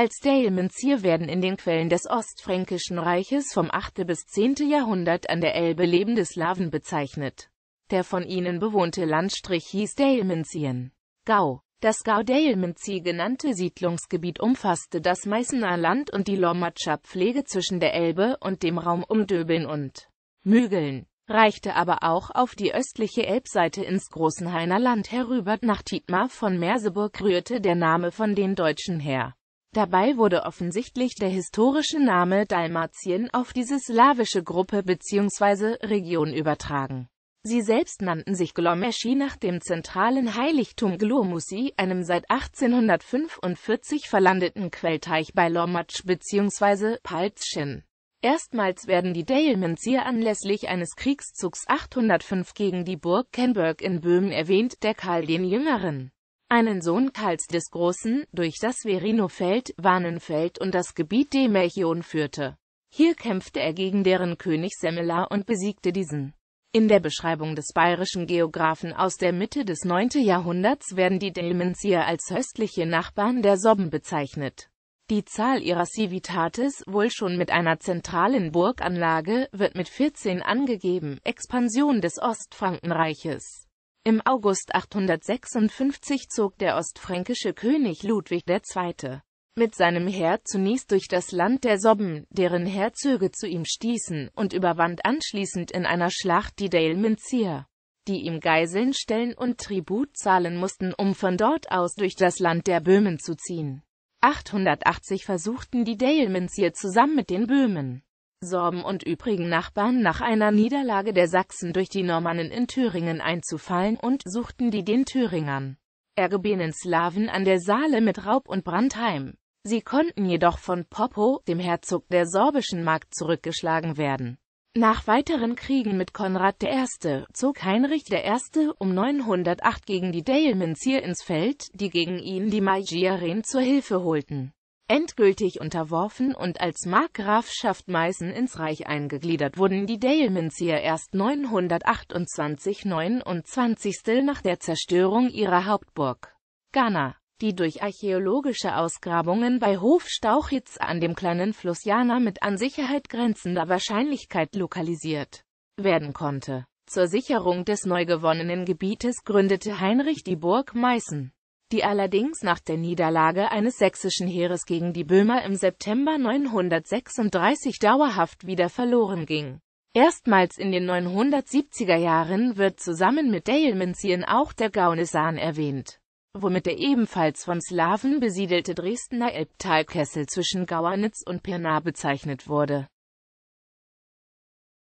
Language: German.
Als Daemons werden in den Quellen des Ostfränkischen Reiches vom 8. bis 10. Jahrhundert an der Elbe lebende Slawen bezeichnet. Der von ihnen bewohnte Landstrich hieß Daelmensien. Gau. Das Gau Daelmenzie genannte Siedlungsgebiet umfasste das Meißener Land und die Lommatscher Pflege zwischen der Elbe und dem Raum um Döbeln und Mügeln, reichte aber auch auf die östliche Elbseite ins Großenhainer Land herüber. Nach Tietmar von Merseburg rührte der Name von den Deutschen her. Dabei wurde offensichtlich der historische Name Dalmatien auf diese slawische Gruppe bzw. Region übertragen. Sie selbst nannten sich Glomeschi nach dem zentralen Heiligtum Glomussi, einem seit 1845 verlandeten Quellteich bei Lomatsch bzw. Palzschin. Erstmals werden die Dalmatier anlässlich eines Kriegszugs 805 gegen die Burg Kenberg in Böhmen erwähnt, der Karl den Jüngeren einen Sohn Karls des Großen, durch das Verinofeld, Warnenfeld und das Gebiet Demelchion führte. Hier kämpfte er gegen deren König Semmelar und besiegte diesen. In der Beschreibung des bayerischen Geographen aus der Mitte des 9. Jahrhunderts werden die Delmenzier als östliche Nachbarn der Sobben bezeichnet. Die Zahl ihrer Civitates, wohl schon mit einer zentralen Burganlage, wird mit 14 angegeben, Expansion des Ostfrankenreiches. Im August 856 zog der ostfränkische König Ludwig II. mit seinem Heer zunächst durch das Land der Sobben, deren Herzöge zu ihm stießen, und überwand anschließend in einer Schlacht die Dalmazier, die ihm Geiseln stellen und Tribut zahlen mussten, um von dort aus durch das Land der Böhmen zu ziehen. 880 versuchten die Dalmazier zusammen mit den Böhmen Sorben und übrigen Nachbarn nach einer Niederlage der Sachsen durch die Normannen in Thüringen einzufallen, und suchten die den Thüringern ergebenen Slaven an der Saale mit Raub und Brand heim. Sie konnten jedoch von Poppo, dem Herzog der sorbischen Markt, zurückgeschlagen werden. Nach weiteren Kriegen mit Konrad I. zog Heinrich I. um 908 gegen die Dalmancier ins Feld, die gegen ihn die Magyaren zur Hilfe holten. Endgültig unterworfen und als Markgrafschaft Meißen ins Reich eingegliedert wurden die Dailmans hier erst 928-29 nach der Zerstörung ihrer Hauptburg. Ghana, die durch archäologische Ausgrabungen bei Hof Stauchitz an dem kleinen Fluss Jana mit an Sicherheit grenzender Wahrscheinlichkeit lokalisiert werden konnte. Zur Sicherung des neu gewonnenen Gebietes gründete Heinrich die Burg Meißen die allerdings nach der Niederlage eines sächsischen Heeres gegen die Böhmer im September 936 dauerhaft wieder verloren ging. Erstmals in den 970er Jahren wird zusammen mit Dailmenzien auch der Gaunesan erwähnt, womit der ebenfalls von Slawen besiedelte Dresdner Elbtalkessel zwischen Gauernitz und Pirna bezeichnet wurde